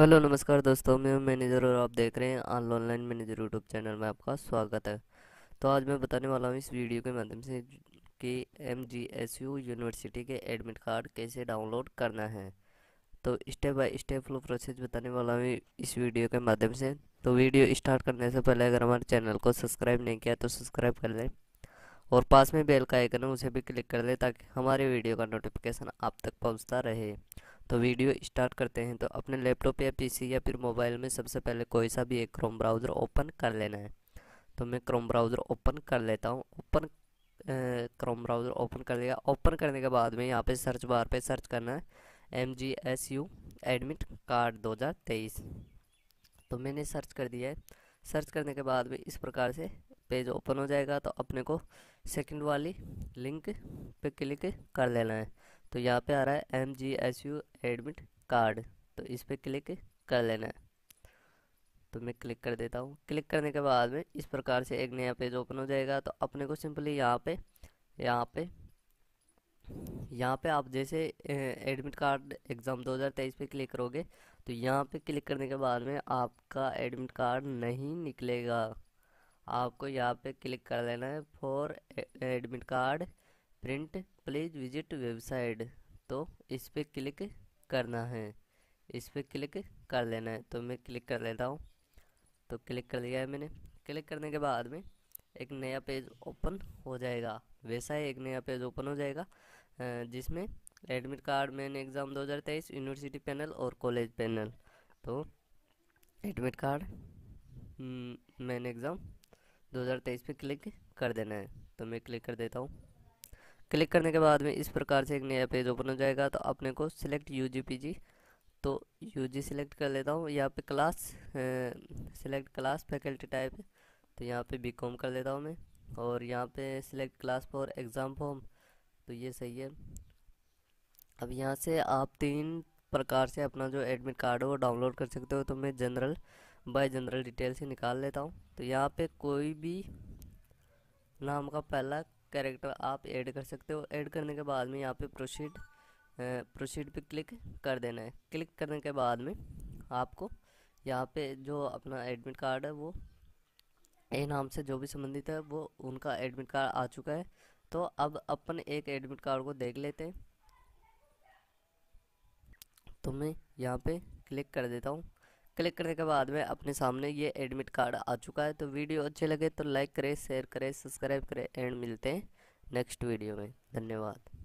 hello नमस्कार दोस्तों मैं मैनेजर और आप देख रहे हैं ऑनलाइन मैनेजर यूट्यूब चैनल में आपका स्वागत है तो आज मैं बताने वाला हूँ इस वीडियो के माध्यम से कि एम यूनिवर्सिटी के एडमिट कार्ड कैसे डाउनलोड करना है तो step by step flow process बताने वाला हूँ इस वीडियो के माध्यम से तो वीडियो स्टार्ट करने से पहले अगर हमारे चैनल को सब्सक्राइब नहीं किया तो सब्सक्राइब कर लें और पास में बेल का आइकन है उसे भी क्लिक कर लें ताकि हमारे वीडियो का नोटिफिकेशन आप तक पहुँचता रहे तो वीडियो स्टार्ट करते हैं तो अपने लैपटॉप या पीसी या फिर मोबाइल में सबसे पहले कोई सा भी एक क्रोम ब्राउज़र ओपन कर लेना है तो मैं क्रोम ब्राउज़र ओपन कर लेता हूँ ओपन क्रोम ब्राउज़र ओपन कर लिया ओपन करने के बाद में यहाँ पे सर्च बार पे सर्च करना है M G S U admit card दो हज़ार तेईस तो मैंने सर्च कर दिया है सर्च करने के बाद में इस प्रकार से पेज ओपन हो जाएगा तो अपने को सेकंड वाली लिंक पे क्लिक कर लेना है तो यहाँ पे आ रहा है M G S U admit card तो इस पर क्लिक कर लेना है तो मैं क्लिक कर देता हूँ क्लिक करने के बाद में इस प्रकार से एक नया पेज ओपन हो जाएगा तो अपने को सिंपली यहाँ पे यहाँ पे यहाँ पे आप जैसे एडमिट कार्ड एग्ज़ाम 2023 पे क्लिक करोगे तो यहाँ पे क्लिक करने के बाद में आपका एडमिट कार्ड नहीं निकलेगा आपको यहाँ पे क्लिक कर लेना है for admit card print please visit website तो इस पर क्लिक करना है इस पर क्लिक कर लेना है तो मैं क्लिक कर लेता हूँ तो क्लिक कर लिया है मैंने क्लिक करने के बाद में एक नया पेज ओपन हो जाएगा वैसा ही एक नया पेज ओपन हो जाएगा जिसमें admit card main exam 2023 university panel और कॉलेज पैनल तो एडमिट कार्ड मेन एग्ज़ाम 2023 पे क्लिक कर देना है तो मैं क्लिक कर देता हूँ क्लिक करने के बाद में इस प्रकार से एक नया पेज ओपन हो जाएगा तो अपने को सिलेक्ट यू जी तो यू जी सिलेक्ट कर लेता हूँ यहाँ पे class select class faculty type तो यहाँ पे बी कॉम कर लेता हूँ मैं और यहाँ पे select class for exam form तो ये सही है अब यहाँ से आप तीन प्रकार से अपना जो एडमिट कार्ड हो वो डाउनलोड कर सकते हो तो मैं जनरल बाय जनरल डिटेल से निकाल लेता हूँ तो यहाँ पे कोई भी नाम का पहला कैरेक्टर आप ऐड कर सकते हो ऐड करने के बाद में यहाँ पे प्रोसीड प्रोसीड पे क्लिक कर देना है क्लिक करने के बाद में आपको यहाँ पे जो अपना एडमिट कार्ड है वो ए नाम से जो भी संबंधित है वो उनका एडमिट कार्ड आ चुका है तो अब अपन एक एडमिट कार्ड को देख लेते हैं तो मैं यहाँ पे क्लिक कर देता हूँ क्लिक करने के बाद में अपने सामने ये एडमिट कार्ड आ चुका है तो वीडियो अच्छे लगे तो लाइक करें शेयर करें सब्सक्राइब करें एंड मिलते हैं नेक्स्ट वीडियो में धन्यवाद